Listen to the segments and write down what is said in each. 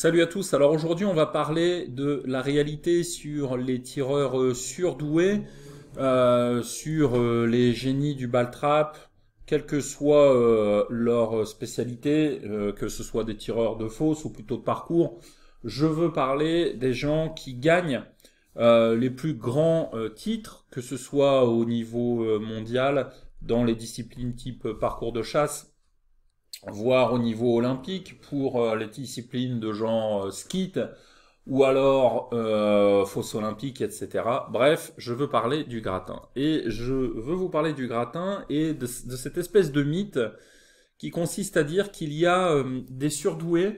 Salut à tous, alors aujourd'hui on va parler de la réalité sur les tireurs euh, surdoués, euh, sur euh, les génies du trap quelle que soit leur spécialité, que ce soit des tireurs de fausse ou plutôt de parcours, je veux parler des gens qui gagnent les plus grands titres, que ce soit au niveau mondial, dans les disciplines type parcours de chasse, voire au niveau olympique pour euh, les disciplines de genre euh, skit ou alors euh, fosse olympique, etc. Bref, je veux parler du gratin. Et je veux vous parler du gratin et de, cette espèce de mythe qui consiste à dire qu'il y a euh, des surdoués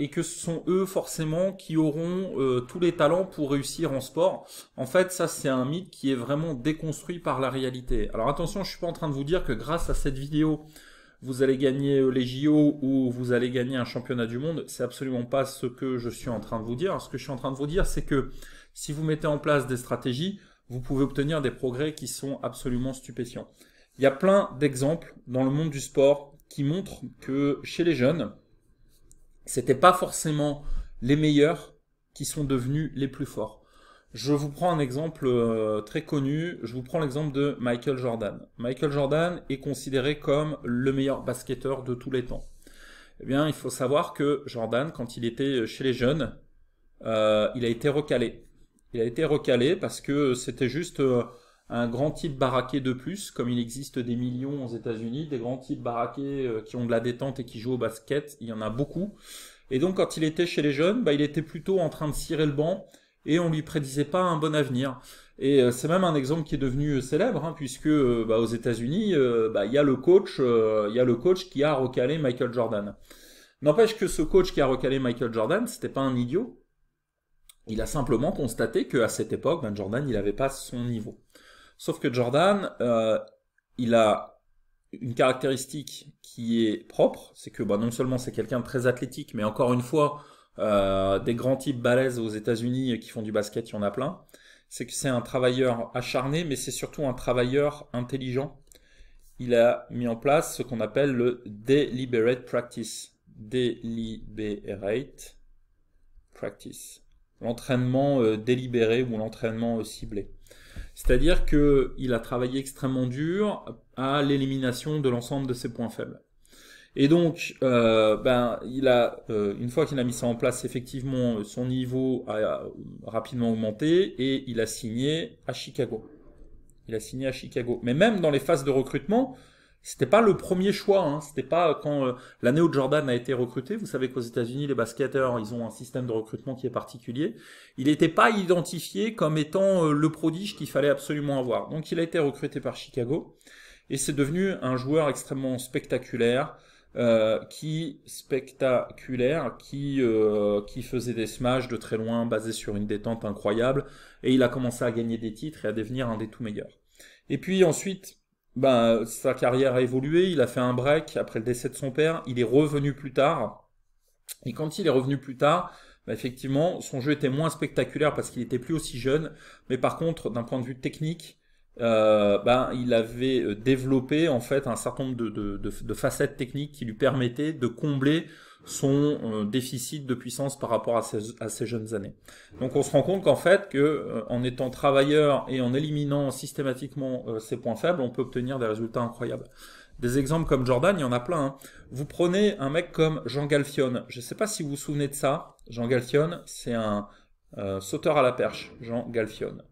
et que ce sont eux forcément qui auront tous les talents pour réussir en sport. En fait, ça c'est un mythe qui est vraiment déconstruit par la réalité. Alors attention, je suis pas en train de vous dire que grâce à cette vidéo, vous allez gagner euh, les JO ou vous allez gagner un championnat du monde, c'est absolument pas ce que je suis en train de vous dire. Ce que je suis en train de vous dire, c'est que si vous mettez en place des stratégies, vous pouvez obtenir des progrès qui sont absolument stupéfiants. Il y a plein d'exemples dans le monde du sport qui montrent que chez les jeunes, c'était pas forcément les meilleurs qui sont devenus les plus forts. Je vous prends un exemple euh, très connu, je vous prends l'exemple de Michael Jordan. Michael Jordan est considéré comme le meilleur basketteur de tous les temps. Eh bien, il faut savoir que Jordan, quand il était chez les jeunes, euh, il a été recalé. Il a été recalé parce que c'était juste euh, un grand type baraqué de plus, comme il existe des millions aux États-Unis, des grands types baraqués qui ont de la détente et qui jouent au basket, il y en a beaucoup. Et donc quand il était chez les jeunes, bah, il était plutôt en train de cirer le banc et on lui prédisait pas un bon avenir. Et euh, c'est même un exemple qui est devenu euh, célèbre, hein, puisque euh, bah, aux États-Unis, bah, il y a le coach, il y le coach qui a recalé Michael Jordan. N'empêche que ce coach qui a recalé Michael Jordan, c'était pas un idiot. Il a simplement constaté qu'à cette époque, ben Jordan, il n'avait pas son niveau. Sauf que Jordan, il a une caractéristique qui est propre, c'est que bah, non seulement c'est quelqu'un de très athlétique, mais encore une fois, euh, des grands types balèzes aux États-Unis qui font du basket, il y en a plein. C'est que c'est un travailleur acharné, mais c'est surtout un travailleur intelligent. Il a mis en place ce qu'on appelle le deliberate practice. Deliberate practice. L'entraînement euh, délibéré ou l'entraînement euh, ciblé. C'est-à-dire qu'il a travaillé extrêmement dur à l'élimination de l'ensemble de ses points faibles. Et donc, euh, ben, il a, euh, une fois qu'il a mis ça en place, effectivement, son niveau a, rapidement augmenté et il a signé à Chicago. Il a signé à Chicago. Mais même dans les phases de recrutement, c'était pas le premier choix. Hein. C'était pas quand la euh, l'année Jordan a été recruté. Vous savez qu'aux États-Unis, les basketteurs, ils ont un système de recrutement qui est particulier. Il n'était pas identifié comme étant le prodige qu'il fallait absolument avoir. Donc, il a été recruté par Chicago et c'est devenu un joueur extrêmement spectaculaire. Euh, qui spectaculaire, qui, euh, qui faisait des smashes de très loin, basés sur une détente incroyable, et il a commencé à gagner des titres et à devenir un des tout meilleurs. Et puis ensuite, ben, sa carrière a évolué, il a fait un break après le décès de son père, il est revenu plus tard, et quand il est revenu plus tard, ben, effectivement, son jeu était moins spectaculaire parce qu'il était plus aussi jeune. Mais par contre, d'un point de vue technique, euh, ben, il avait euh, développé en fait un certain nombre de, facettes techniques qui lui permettaient de combler son euh, déficit de puissance par rapport à ses, jeunes années. Donc on se rend compte qu'en fait, que en étant travailleur et en éliminant systématiquement ses points faibles, on peut obtenir des résultats incroyables. Des exemples comme Jordan, il y en a plein. Hein. Vous prenez un mec comme Jean Galfione. Je ne sais pas si vous vous souvenez de ça. Jean Galfione, c'est un sauteur à la perche. Jean Galfione.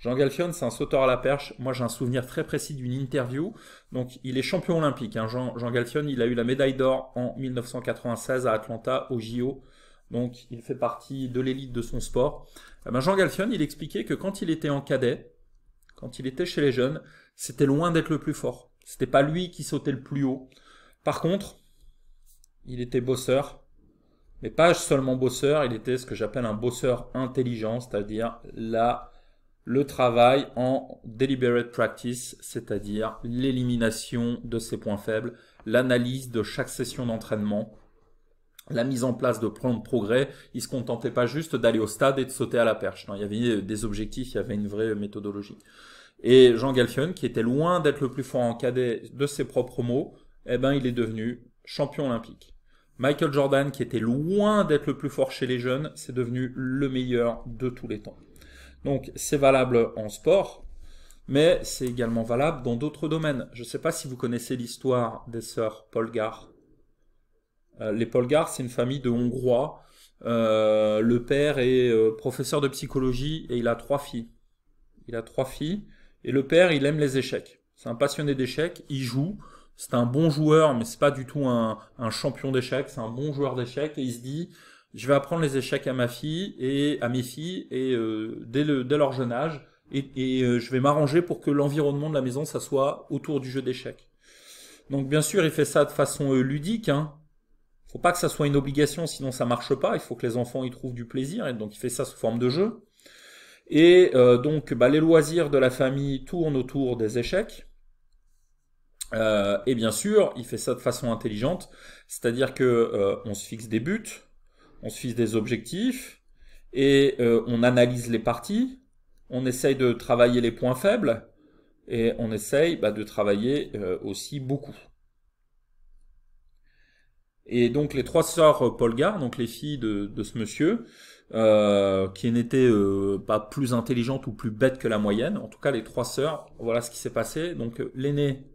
Jean Galfion, c'est un sauteur à la perche. Moi, j'ai un souvenir très précis d'une interview. Donc, il est champion olympique. Hein. Jean, Jean Galfion, il a eu la médaille d'or en 1996 à Atlanta, au JO. Donc, il fait partie de l'élite de son sport. Eh ben, Jean Galfion, il expliquait que quand il était en cadet, quand il était chez les jeunes, c'était loin d'être le plus fort. C'était pas lui qui sautait le plus haut. Par contre, il était bosseur, mais pas seulement bosseur, il était ce que j'appelle un bosseur intelligent, c'est-à-dire la le travail en deliberate practice, c'est-à-dire l'élimination de ses points faibles, l'analyse de chaque session d'entraînement, la mise en place de plans de progrès. Il se contentait pas juste d'aller au stade et de sauter à la perche. il y avait euh, des objectifs, il y avait une vraie méthodologie. Et Jean Galfion, qui était loin d'être le plus fort en cadet de ses propres mots, eh ben, il est devenu champion olympique. Michael Jordan, qui était loin d'être le plus fort chez les jeunes, c'est devenu le meilleur de tous les temps. Donc c'est valable en sport, mais c'est également valable dans d'autres domaines. Je ne sais pas si vous connaissez l'histoire des sœurs Polgar. Euh, les Polgar, c'est une famille de Hongrois. Euh, le père est euh, professeur de psychologie et il a trois filles. Il a trois filles et le père, il aime les échecs. C'est un passionné d'échecs, il joue. C'est un bon joueur, mais c'est pas du tout un champion d'échecs. C'est un bon joueur d'échecs et il se dit, je vais apprendre les échecs à ma fille et à mes filles et euh, dès, le, dès, leur jeune âge et, euh, je vais m'arranger pour que l'environnement de la maison ça soit autour du jeu d'échecs. Donc bien sûr il fait ça de façon euh, ludique. Hein. Faut pas que ça soit une obligation sinon ça marche pas. Il faut que les enfants y trouvent du plaisir et donc il fait ça sous forme de jeu. Et euh, donc bah, les loisirs de la famille tournent autour des échecs. et bien sûr, il fait ça de façon intelligente, c'est-à-dire que on se fixe des buts, on se des objectifs et euh, on analyse les parties, on essaye de travailler les points faibles et on essaye bah, de travailler euh, aussi beaucoup. Et donc les trois sœurs euh, Polgar, donc les filles de, ce monsieur, qui n'étaient pas plus intelligentes ou plus bêtes que la moyenne, en tout cas les trois sœurs, voilà ce qui s'est passé. Donc l'aînée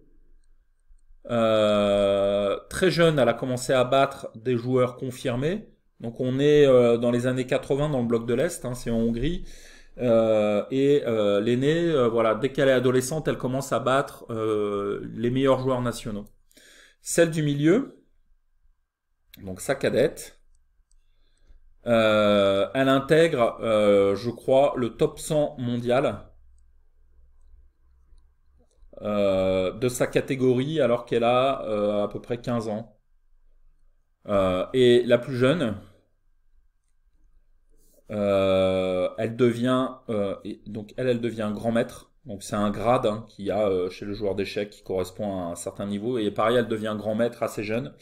très jeune, elle a commencé à battre des joueurs confirmés. Donc on est euh, dans les années 80 dans le bloc de l'Est, hein, c'est en Hongrie. Euh, et euh, l'aînée, voilà, dès qu'elle est adolescente, elle commence à battre les meilleurs joueurs nationaux. Celle du milieu, donc sa cadette, elle intègre, je crois, le top 100 mondial de sa catégorie alors qu'elle a à peu près 15 ans. et la plus jeune, euh, elle devient euh, donc elle, elle devient grand maître. Donc c'est un grade hein, qu'il y a euh, chez le joueur d'échecs qui correspond à un certain niveau. Et pareil, elle devient grand maître assez jeune.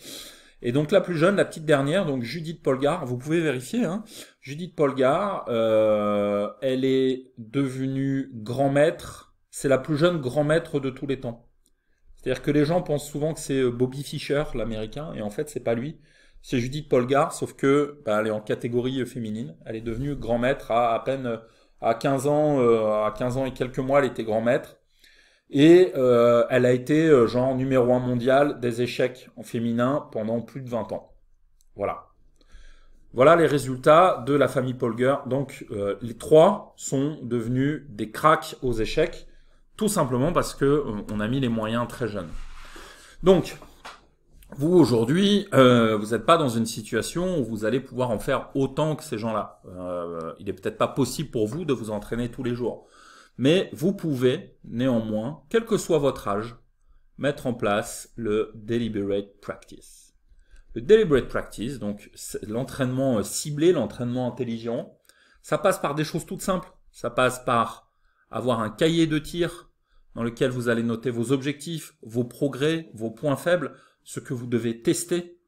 Et donc la plus jeune, la petite dernière, donc Judith Polgar, vous pouvez vérifier, hein, Judith Polgar, euh, elle est devenue grand maître, c'est la plus jeune grand maître de tous les temps. C'est-à-dire que les gens pensent souvent que c'est Bobby Fischer, l'américain, et en fait c'est pas lui c'est Judith Polgar, sauf que bah, elle est en catégorie euh, féminine. Elle est devenue grand maître à à peine euh, à 15 ans, euh, à 15 ans et quelques mois, elle était grand maître. Et elle a été genre numéro un mondial des échecs en féminin pendant plus de 20 ans. Voilà. Voilà les résultats de la famille Polger. Donc les trois sont devenus des cracks aux échecs, tout simplement parce que on a mis les moyens très jeunes. Donc vous aujourd'hui, euh, vous n'êtes pas dans une situation où vous allez pouvoir en faire autant que ces gens-là. Euh, il n'est peut-être pas possible pour vous de vous entraîner tous les jours. Mais vous pouvez, néanmoins, quel que soit votre âge, mettre en place le deliberate practice. Le deliberate practice, donc l'entraînement euh, ciblé, l'entraînement intelligent, ça passe par des choses toutes simples. Ça passe par avoir un cahier de tir dans lequel vous allez noter vos objectifs, vos progrès, vos points faibles, ce que vous devez tester.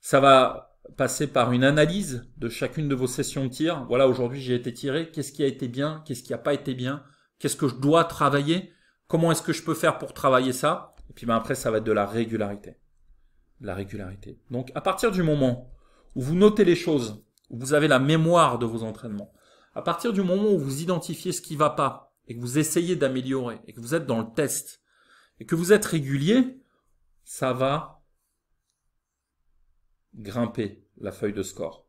Ça va passer par une analyse de chacune de vos sessions de tir. Voilà, aujourd'hui j'ai été tiré, qu'est-ce qui a été bien, qu'est-ce qui n'a pas été bien, qu'est-ce que je dois travailler, comment est-ce que je peux faire pour travailler ça. Et puis ben, après, ça va être de la régularité. la régularité. Donc à partir du moment où vous notez les choses, où vous avez la mémoire de vos entraînements, à partir du moment où vous identifiez ce qui ne va pas et que vous essayez d'améliorer et que vous êtes dans le test et que vous êtes régulier, ça va grimper la feuille de score.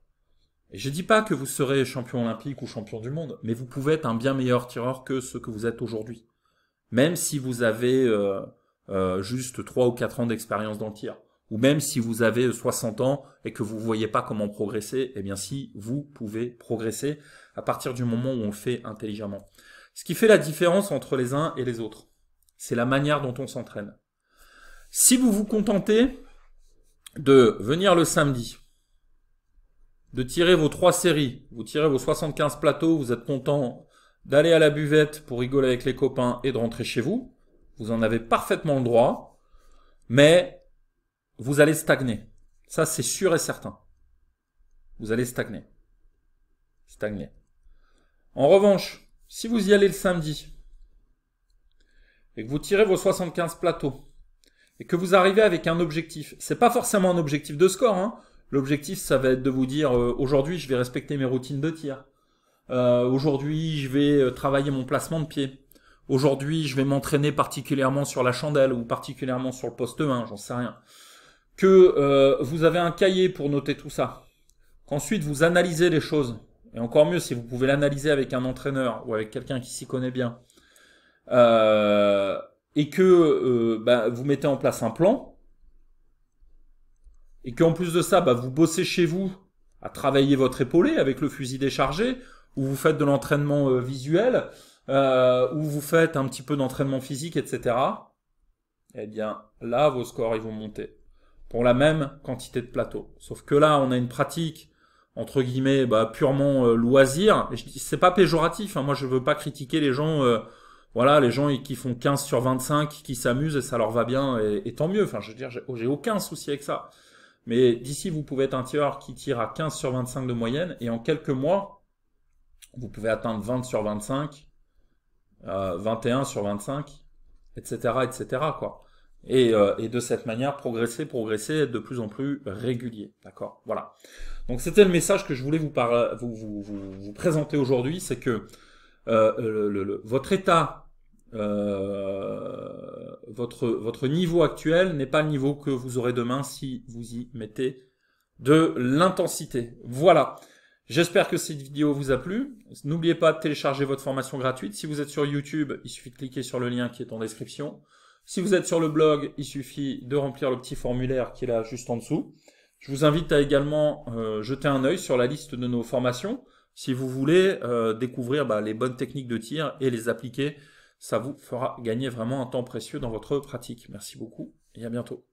Et je dis pas que vous serez champion olympique ou champion du monde, mais vous pouvez être un bien meilleur tireur que ce que vous êtes aujourd'hui. Même si vous avez euh, euh, juste 3 ou 4 ans d'expérience dans le tir. Ou même si vous avez 60 ans et que vous ne voyez pas comment progresser, eh bien si, vous pouvez progresser à partir du moment où on le fait intelligemment. Ce qui fait la différence entre les uns et les autres, c'est la manière dont on s'entraîne. Si vous vous contentez de venir le samedi, de tirer vos trois séries, vous tirez vos 75 plateaux, vous êtes content d'aller à la buvette pour rigoler avec les copains et de rentrer chez vous, vous en avez parfaitement le droit, mais vous allez stagner. Ça, c'est sûr et certain. Vous allez stagner. Stagner. En revanche, si vous y allez le samedi et que vous tirez vos 75 plateaux, et que vous arrivez avec un objectif, c'est pas forcément un objectif de score. Hein. L'objectif, ça va être de vous dire euh, aujourd'hui, je vais respecter mes routines de tir. Euh, aujourd'hui, je vais euh, travailler mon placement de pied. Aujourd'hui, je vais m'entraîner particulièrement sur la chandelle ou particulièrement sur le poste 1, j'en sais rien. Que vous avez un cahier pour noter tout ça. Qu'ensuite, vous analysez les choses. Et encore mieux si vous pouvez l'analyser avec un entraîneur ou avec quelqu'un qui s'y connaît bien. Euh, et que euh, bah, vous mettez en place un plan, et qu'en plus de ça, bah, vous bossez chez vous à travailler votre épaulé avec le fusil déchargé, ou vous faites de l'entraînement euh, visuel, euh, ou vous faites un petit peu d'entraînement physique, etc., eh bien là, vos scores, ils vont monter pour la même quantité de plateau. Sauf que là, on a une pratique entre guillemets bah, purement loisir. Et je c'est pas péjoratif. Hein. Moi, je veux pas critiquer les gens voilà, les gens qui font 15 sur 25, qui s'amusent et ça leur va bien, et, tant mieux. Enfin, je veux dire, oh, j'ai aucun souci avec ça. Mais d'ici, vous pouvez être un tireur qui tire à 15 sur 25 de moyenne, et en quelques mois, vous pouvez atteindre 20 sur 25, euh, 21 sur 25, etc., etc., quoi. Euh, et, de cette manière, progresser, progresser, être de plus en plus régulier, d'accord Voilà. Donc c'était le message que je voulais vous, vous, présenter aujourd'hui, c'est que euh, votre état euh, votre, niveau actuel n'est pas le niveau que vous aurez demain si vous y mettez de l'intensité. Voilà. J'espère que cette vidéo vous a plu. N'oubliez pas de télécharger votre formation gratuite. Si vous êtes sur YouTube, il suffit de cliquer sur le lien qui est en description. Si vous êtes sur le blog, il suffit de remplir le petit formulaire qui est là juste en dessous. Je vous invite à également euh, jeter un œil sur la liste de nos formations si vous voulez euh, découvrir bah, les bonnes techniques de tir et les appliquer ça vous fera gagner vraiment un temps précieux dans votre pratique. Merci beaucoup et à bientôt.